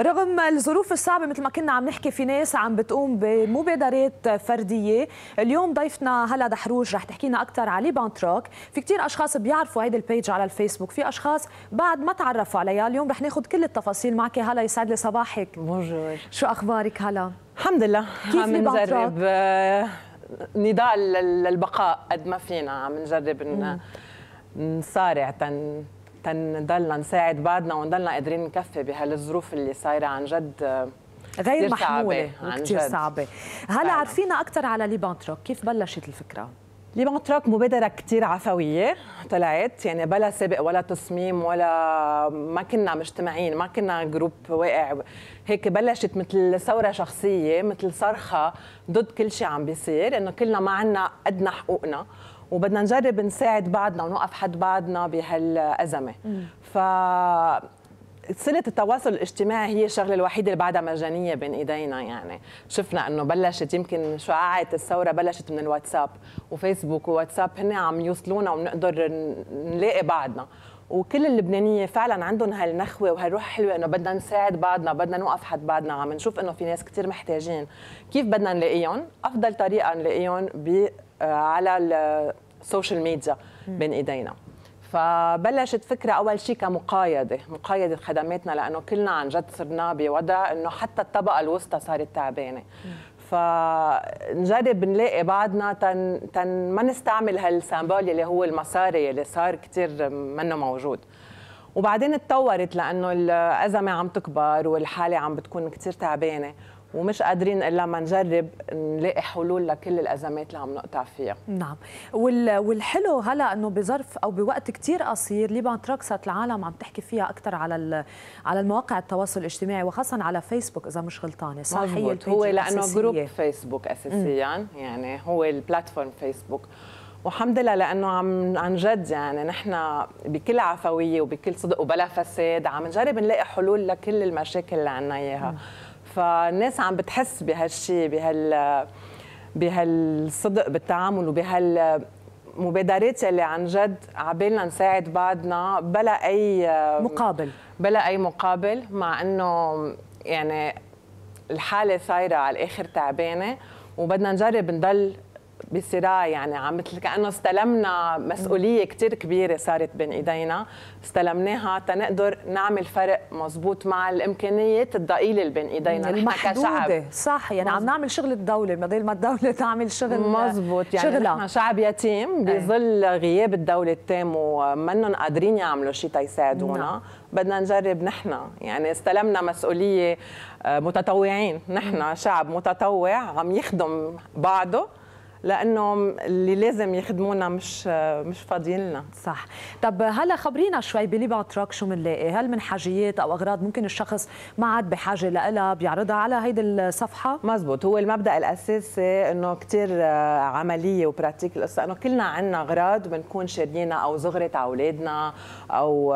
رغم الظروف الصعبة مثل ما كنا عم نحكي في ناس عم بتقوم بمبادرات فردية اليوم ضيفنا هلا دحروج رح تحكي لنا أكثر على بانتراك في كثير أشخاص بيعرفوا هيدي البيج على الفيسبوك في أشخاص بعد ما تعرفوا عليها اليوم رح ناخذ كل التفاصيل معك هلا يسعد لي صباحك بونجور شو أخبارك هلا؟ الحمد لله كيف عم نجرب آه، نضال للبقاء قد ما فينا عم نجرب نصارع تن تنضلنا نساعد بعضنا ونضلنا قادرين نكفي بهالظروف اللي صايره عن جد آه، غير محموله وكثير صعبه هلا عرفينا اكثر على ليبان تروك كيف بلشت الفكره ليبان تروك مبادره كثير عفويه طلعت يعني بلا سابق ولا تصميم ولا ما كنا مجتمعين ما كنا جروب واقع هيك بلشت مثل ثوره شخصيه مثل صرخه ضد كل شيء عم بيصير انه كلنا ما عندنا قدنا حقوقنا وبدنا نجرب نساعد بعضنا ونوقف حد بعضنا بهالأزمة ف صلة التواصل الاجتماعي هي الشغلة الوحيدة اللي بعدها مجانية بين ايدينا يعني، شفنا انه بلشت يمكن شعاعة الثورة بلشت من الواتساب وفيسبوك وواتساب هن عم يوصلونا وبنقدر نلاقي بعضنا، وكل اللبنانيه فعلا عندهم هالنخوه وهالروح حلوه انه بدنا نساعد بعضنا بدنا نوقف حد بعضنا عم نشوف انه في ناس كثير محتاجين كيف بدنا نلاقيهم افضل طريقه نلاقيهم على السوشيال ميديا بين ايدينا فبلشت فكرة أول شيء كمقايضة مقايضة خدماتنا لأنه كلنا عن جد صرنا بوضع أنه حتى الطبقة الوسطى صارت تعبانة فنجرب نلاقي بعضنا تن, تن ما نستعمل هالسامبول اللي هو المصاري اللي صار كثير منه موجود وبعدين اتطورت لانه الازمه عم تكبر والحاله عم بتكون كثير تعبانه ومش قادرين الا ما نجرب نلاقي حلول لكل الازمات اللي عم نقطع فيها. نعم، والحلو هلا انه بظرف او بوقت كثير قصير ليبان تركست العالم عم تحكي فيها اكثر على على المواقع التواصل الاجتماعي وخاصه على فيسبوك اذا مش غلطانه، صح هو لانه جروب فيسبوك اساسيا م. يعني هو البلاتفورم فيسبوك. والحمد لله لانه عم عن جد يعني نحن بكل عفويه وبكل صدق وبلا فساد عم نجرب نلاقي حلول لكل المشاكل اللي عنا اياها فالناس عم بتحس بهالشيء بهال بهالصدق بالتعامل وبهالمبادرات اللي عن جد عبالنا نساعد بعضنا بلا اي مقابل بلا اي مقابل مع انه يعني الحاله صايره على الاخر تعبانه وبدنا نجرب نضل بصراع يعني عم مثل كانه استلمنا مسؤوليه كثير كبيره صارت بين ايدينا استلمناها تنقدر نعمل فرق مزبوط مع الامكانيات الضئيله اللي بين ايدينا نحن كشعب صح يعني مزبوط. عم نعمل شغل الدوله بدل ما الدوله تعمل شغل مزبوط يعني شغلة. نحن شعب يتيم إيه. بظل غياب الدوله التام ومنهم قادرين يعملوا شيء تيساعدونا نعم. بدنا نجرب نحن يعني استلمنا مسؤوليه آه، متطوعين نحن شعب متطوع عم يخدم بعضه لانه اللي لازم يخدمونا مش مش فاضيين لنا صح طب هلا خبرينا شوي بليبيا تراك شو بنلاقي هل من حاجيات او اغراض ممكن الشخص ما عاد بحاجه لها بيعرضها على هيدي الصفحه مزبوط هو المبدا الاساسي انه كثير آه، عمليه وبراتيك القصه انه كلنا عندنا اغراض بنكون شاريينها او زغرت على اولادنا او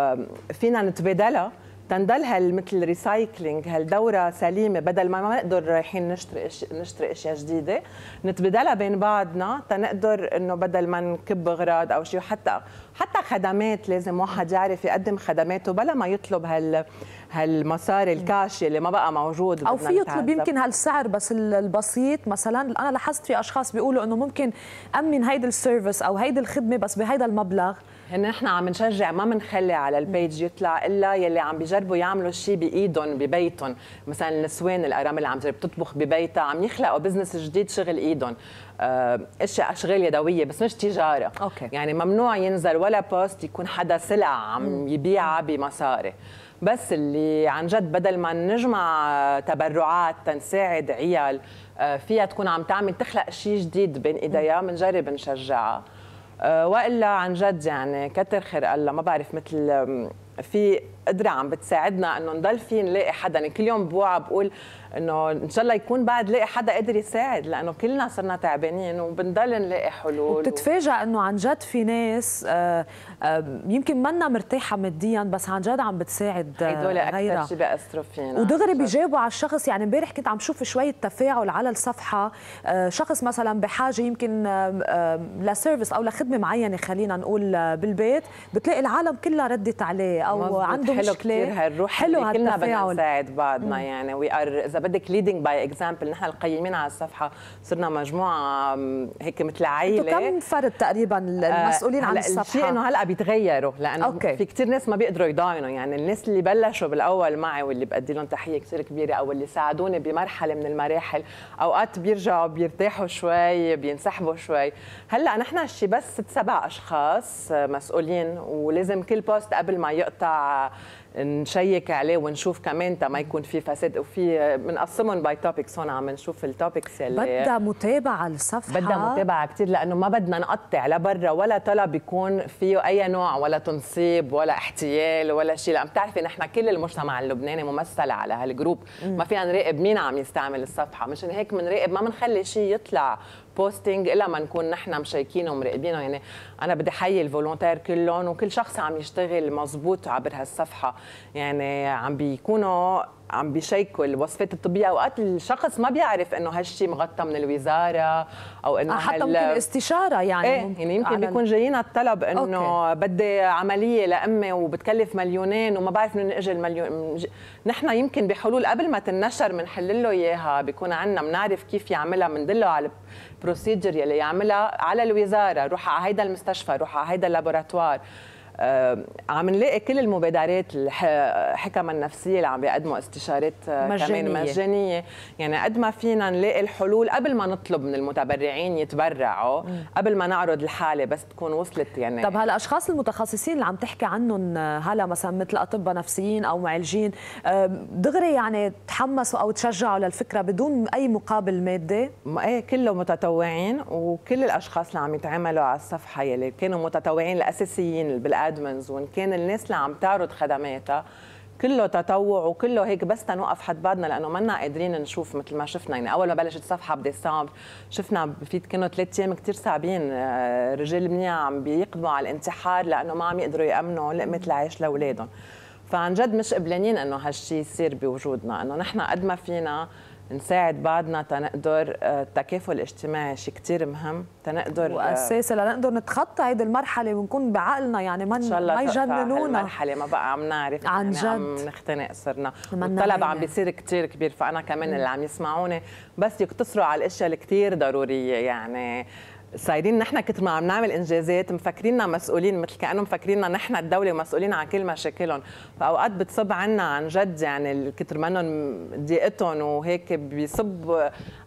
فينا نتبادلها تندل هالمثل ريسايكلينج هالدوره سليمه بدل ما ما نقدر رايحين نشتري إش... نشتري اشياء جديده نتبادلها بين بعضنا تنقدر انه بدل ما نكب اغراض او شيء حتى حتى خدمات لازم واحد يعرف يقدم خدماته بلا ما يطلب هال هالمصاري الكاش اللي ما بقى موجود او في يطلب يمكن هالسعر بس البسيط مثلا انا لاحظت في اشخاص بيقولوا انه ممكن امن هيدي السيرفيس او هيدي الخدمه بس بهيدا المبلغ هن نحن عم نشجع ما بنخلي على البيج يطلع الا يلي عم بيجربوا يعملوا شيء بايدهم ببيتهم مثلا النسوان الارامل اللي عم تطبخ ببيتها عم يخلقوا بزنس جديد شغل ايدهم آه، اشياء اشغال يدويه بس مش تجاره أوكي. يعني ممنوع ينزل ولا بوست يكون حدا سلع عم يبيعها بمصاري بس اللي عن جد بدل ما نجمع تبرعات تنساعد عيال آه، فيها تكون عم تعمل تخلق شيء جديد بين ايديها بنجرب نشجعها آه، والا عن جد يعني كتر خير الله ما بعرف مثل في قدره عم بتساعدنا انه نضل في نلاقي حدا يعني كل يوم بوعى بقول انه ان شاء الله يكون بعد لاقي حدا قادر يساعد لانه كلنا صرنا تعبانين وبنضل نلاقي حلول وبتتفاجئ و... انه عن جد في ناس آه، آه، يمكن منا مرتاحه ماديا بس عن جد عم بتساعد هدول آه، اكثر شيء بياثروا فينا ودغري بيجاوبوا على الشخص يعني امبارح كنت عم شوف شويه تفاعل على الصفحه شخص مثلا بحاجه يمكن لسيرفيس او لخدمه معينه خلينا نقول بالبيت بتلاقي العالم كلها ردت عليه او عنده حلو كثير هالروح حلو كلنا بدنا نساعد بعضنا مم. يعني وي ار اذا بدك ليدنج باي اكزامبل نحن القيمين على الصفحه صرنا مجموعه هيك مثل عائله كم فرد تقريبا آه، المسؤولين آه عن الصفحه؟ الشيء انه هلا بيتغيروا لانه أوكي. في كثير ناس ما بيقدروا يضاينوا يعني الناس اللي بلشوا بالاول معي واللي بدي لهم تحيه كثير كبيره او اللي ساعدوني بمرحله من المراحل اوقات بيرجعوا بيرتاحوا شوي بينسحبوا شوي هلا نحن شي بس ست سبع اشخاص مسؤولين ولازم كل بوست قبل ما يقطع نشيك عليه ونشوف كمان تا ما يكون في فساد وفي بنقسمهم باي توبكس هون عم نشوف التوبكس اللي بدها متابعه الصفحه بدها متابعه كثير لانه ما بدنا نقطع لا برا ولا طلب يكون فيه اي نوع ولا تنصيب ولا احتيال ولا شيء لان بتعرفي نحن كل المجتمع اللبناني ممثل على هالجروب ما فينا نراقب مين عم يستعمل الصفحه مشان هيك بنراقب ما بنخلي شيء يطلع بوستنج الا ما نكون نحن مشيكين ومراقبينه يعني انا بدي حيي الفولونتير كلهم وكل شخص عم يشتغل مزبوط عبر هالصفحه يعني عم بيكونوا عم بيشيكوا الوصفات الطبيه اوقات الشخص ما بيعرف انه هالشيء مغطى من الوزاره او انه آه، حتى هل... ممكن استشاره يعني ايه يعني يمكن بيكون جايين على الطلب انه بدي عمليه لامي وبتكلف مليونين وما بعرف من اجى المليون نحن يمكن بحلول قبل ما تنشر بنحل له اياها بيكون عندنا بنعرف كيف يعملها بندله على البروسيجر يلي يعملها على الوزاره روح على هيدا المستشفى روح على هيدا اللابوراتوار آه، عم نلاقي كل المبادرات الحكم النفسيه اللي عم بيقدموا استشارات آه، مجانية. كمان مجانيه يعني قد ما فينا نلاقي الحلول قبل ما نطلب من المتبرعين يتبرعوا م. قبل ما نعرض الحاله بس تكون وصلت يعني طب هلا اشخاص المتخصصين اللي عم تحكي عنهم آه، هلا مثلا مثل اطباء نفسيين او معالجين دغري يعني تحمسوا او تشجعوا للفكره بدون اي مقابل مادي ايه كله متطوعين وكل الاشخاص اللي عم يتعاملوا على الصفحه يلي كانوا متطوعين الاساسيين بالقلب ادمنز وان كان الناس اللي عم تعرض خدماتها كله تطوع وكله هيك بس تنوقف حد بعضنا لانه منا قادرين نشوف مثل ما شفنا يعني اول ما بلشت الصفحه بديسمبر شفنا في كانوا ثلاث ايام كثير صعبين آه، رجال منيح عم بيقدموا على الانتحار لانه ما عم يقدروا يامنوا لقمه العيش لاولادهم فعن جد مش قبلانين انه هالشيء يصير بوجودنا انه نحن قد ما فينا نساعد بعضنا تنقدر آه، التكافل الاجتماعي شيء كثير مهم تنقدر آه، واساسي لنقدر نتخطى هيدي المرحله ونكون بعقلنا يعني ما ان شاء الله ما يجننونا المرحله ما بقى عم نعرف عن يعني جد عم نختنق صرنا الطلب عم بيصير كثير كبير فانا كمان اللي عم يسمعوني بس يقتصروا على الاشياء الكثير ضروريه يعني صايرين نحن كتر ما عم نعمل انجازات مفكريننا مسؤولين مثل كانه مفكريننا نحن الدوله ومسؤولين عن كل مشاكلهم فاوقات بتصب عنا عن جد يعني ما انهم ضيقتهم وهيك بيصب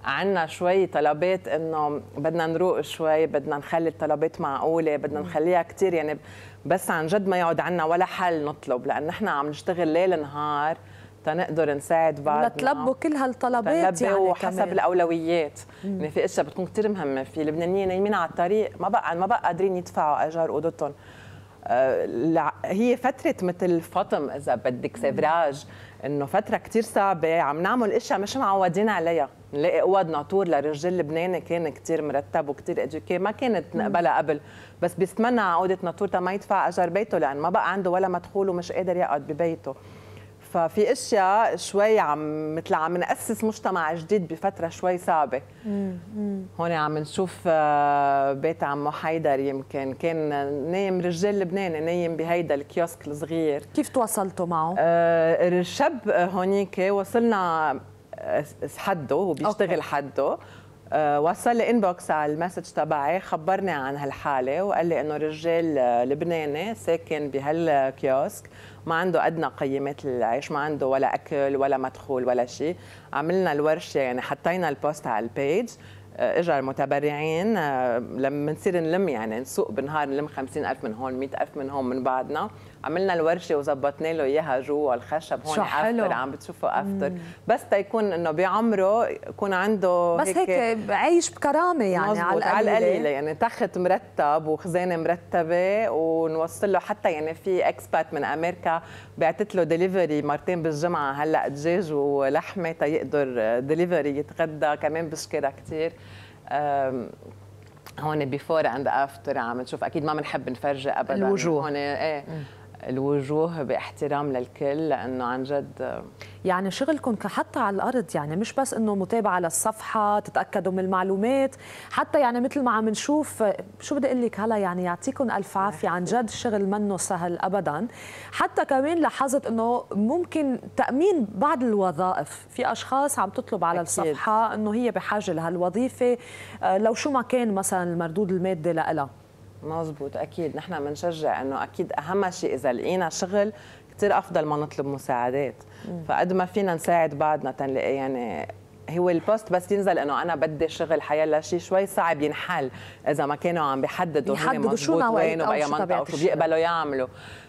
عنا شوي طلبات انه بدنا نروق شوي بدنا نخلي الطلبات معقوله بدنا نخليها كثير يعني بس عن جد ما يقعد عنا ولا حل نطلب لان نحن عم نشتغل ليل نهار تنقدر نساعد بعض لتلبوا كل هالطلبات يعني وحسب كمان. الاولويات يعني في اشياء بتكون كثير مهمه في لبنانيين نايمين على الطريق ما بقى ما بقى قادرين يدفعوا اجار اوضتهم آه هي فترة مثل فطم إذا بدك سيفراج إنه فترة كتير صعبة عم نعمل أشياء مش معودين عليها نلاقي اوض ناطور لرجال لبناني كان كتير مرتب وكتير ادوكي ما كانت نقبلها قبل بس بيتمنى عقودة ناطور ما يدفع اجار بيته لأن ما بقى عنده ولا مدخول ومش قادر يقعد ببيته ففي اشياء شوي عم مثل عم ناسس مجتمع جديد بفتره شوي صعبه هون عم نشوف آه، بيت عمو حيدر يمكن كان نايم رجال لبناني نايم بهيدا الكيوسك الصغير كيف تواصلتوا معه؟ آه الشاب هونيك وصلنا آه، حده وبيشتغل حده آه، وصل لي انبوكس على المسج تبعي خبرني عن هالحاله وقال لي انه رجال آه، لبناني ساكن بهالكيوسك ما عنده ادنى قيمات العيش ما عنده ولا اكل ولا مدخول ولا شيء عملنا الورشه يعني حطينا البوست على البيج آه، اجى المتبرعين لما نصير نلم يعني نسوق بالنهار نلم 50000 من هون 100000 من هون من بعدنا عملنا الورشه وظبطنا له اياها جوا الخشب هون شو حلو. افتر عم بتشوفوا افتر مم. بس تيكون انه بعمره يكون عنده بس هيك, هيك عايش بكرامه يعني على القليله على القليله يعني تخت مرتب وخزانه مرتبه ونوصل له حتى يعني في اكسبات من امريكا بعتت له دليفري مرتين بالجمعه هلا دجاج ولحمه تيقدر دليفري يتغدى كمان بشكرها كثير هون بيفور اند افتر عم نشوف اكيد ما بنحب نفرجي ابدا الوجوه هون ايه الوجوه باحترام للكل لانه عن جد يعني شغلكم حتى على الارض يعني مش بس انه متابعه للصفحه تتاكدوا من المعلومات حتى يعني مثل ما عم نشوف شو بدي اقول لك هلا يعني يعطيكم الف عافيه عن جد الشغل منه سهل ابدا حتى كمان لاحظت انه ممكن تامين بعض الوظائف في اشخاص عم تطلب على أكيد. الصفحه انه هي بحاجه لهالوظيفه آه، لو شو ما كان مثلا المردود المادي لها مزبوط اكيد نحن بنشجع انه اكيد اهم شيء اذا لقينا شغل كثير افضل ما نطلب مساعدات فقد ما فينا نساعد بعضنا تنلاقي يعني هو البوست بس ينزل انه انا بدي شغل حيلا شيء شوي صعب ينحل اذا ما كانوا عم بيحددوا هم شو وين وباي منطقه وشو بيقبلوا يعملوا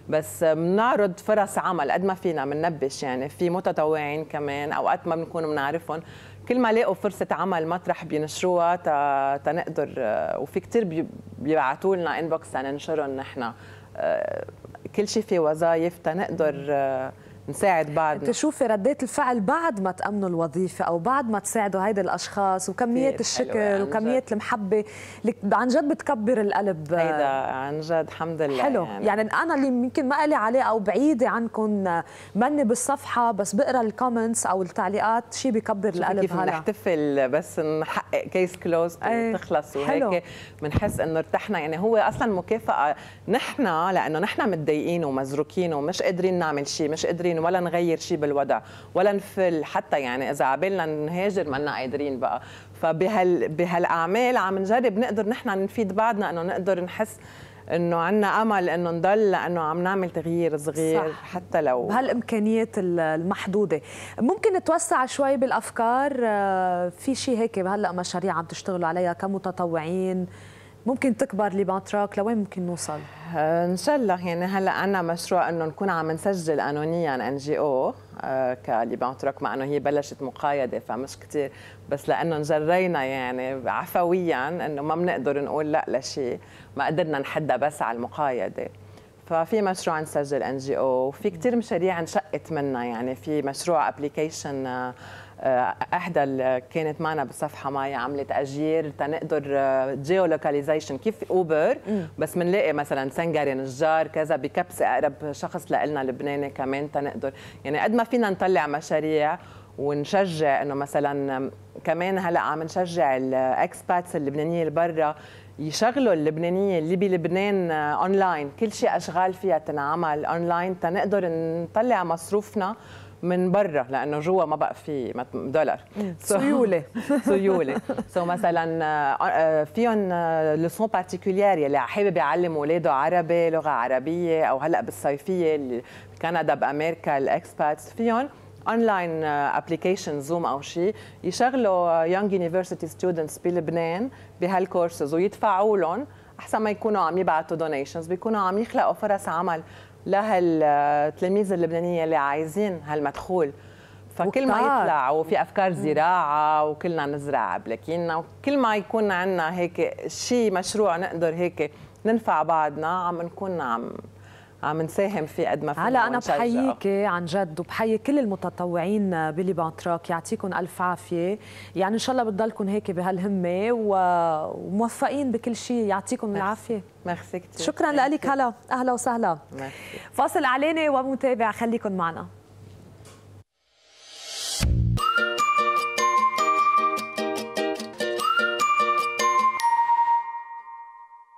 بس بنعرض فرص عمل قد ما فينا بننبش يعني في متطوعين كمان اوقات ما بنكون بنعرفهم كل ما لقوا فرصه عمل مطرح بينشروها تنقدر آه، وفي كتير بيبعتوا لنا انبوكس تننشرهم نحن آه، كل شيء في وظائف تنقدر آه، نساعد بعض تشوفي ردات الفعل بعد ما تامنوا الوظيفه او بعد ما تساعدوا هيدا الاشخاص وكميه الشكر يعني، وكميات المحبه اللي عن جد بتكبر القلب هيدا عن جد الحمد لله حلو يعني, يعني انا اللي يمكن ما لي عليه او بعيده عنكم مني بالصفحه بس بقرا الكومنتس او التعليقات شيء بكبر القلب كيف نحتفل بس نحقق كيس كلوز تخلص وهيك بنحس انه ارتحنا يعني هو اصلا مكافاه نحن لانه نحن متضايقين ومزروكين ومش قادرين نعمل شيء مش قادرين قادرين ولا نغير شيء بالوضع ولا نفل حتى يعني اذا عبالنا نهاجر ما قادرين بقى فبهال بهالاعمال عم نجرب نقدر نحن نفيد بعضنا انه نقدر نحس انه عندنا امل انه نضل لانه عم نعمل تغيير صغير صح. حتى لو بهالامكانيات المحدوده ممكن نتوسع شوي بالافكار آه، في شيء هيك هلا مشاريع عم تشتغلوا عليها كمتطوعين ممكن تكبر تراك لوين ممكن نوصل؟ آه، ان شاء الله يعني هلا عندنا مشروع انه نكون عم نسجل قانونيا ان جي او آه، تراك مع انه هي بلشت مقايده فمش كثير بس لانه جرينا يعني عفويا انه ما بنقدر نقول لا لشيء ما قدرنا نحدها بس على المقايده ففي مشروع نسجل ان جي او وفي كثير مشاريع انشقت منها يعني في مشروع ابلكيشن آه، آه، احدى كانت معنا بالصفحه معي عملت اجير تنقدر جيو آه، لوكاليزيشن كيف اوبر بس بنلاقي مثلا سنجري نجار كذا بكبسه اقرب شخص لنا لبناني كمان تنقدر يعني قد ما فينا نطلع مشاريع ونشجع انه مثلا كمان هلا عم نشجع الاكسباتس اللبنانيه اللي برا يشغلوا اللبنانيه اللي بلبنان اونلاين آه، كل شيء اشغال فيها تنعمل اونلاين تنقدر نطلع مصروفنا من برا لانه جوا ما بقى في دولار سيوله سيوله سو مثلا آه، آه، فيهم لسون بارتيكولير يلي حابب يعلم اولاده عربي لغه عربيه او هلا بالصيفيه كندا بامريكا الاكسباتس فيهم اونلاين ابلكيشن زوم او شيء يشغلوا يونغ يونيفرستي ستودنتس بلبنان بهالكورسز ويدفعوا لهم احسن ما يكونوا عم يبعتوا دونيشنز بيكونوا عم يخلقوا فرص عمل لهالتلاميذ اللبنانيه اللي عايزين هالمدخول فكل ما يطلعوا في افكار زراعه وكلنا نزرع بلكينا وكل ما يكون عندنا هيك شيء مشروع نقدر هيك ننفع بعضنا عم نكون عم عم نساهم فيه قد ما فينا هلا انا بحييك عن جد وبحيي كل المتطوعين بلي بانتراك يعطيكم الف عافيه يعني ان شاء الله بتضلكم هيك بهالهمه وموفقين بكل شيء يعطيكم العافيه ميرسي كثير شكرا لك هلا اهلا وسهلا ميرسي. فاصل اعلاني ومتابع خليكم معنا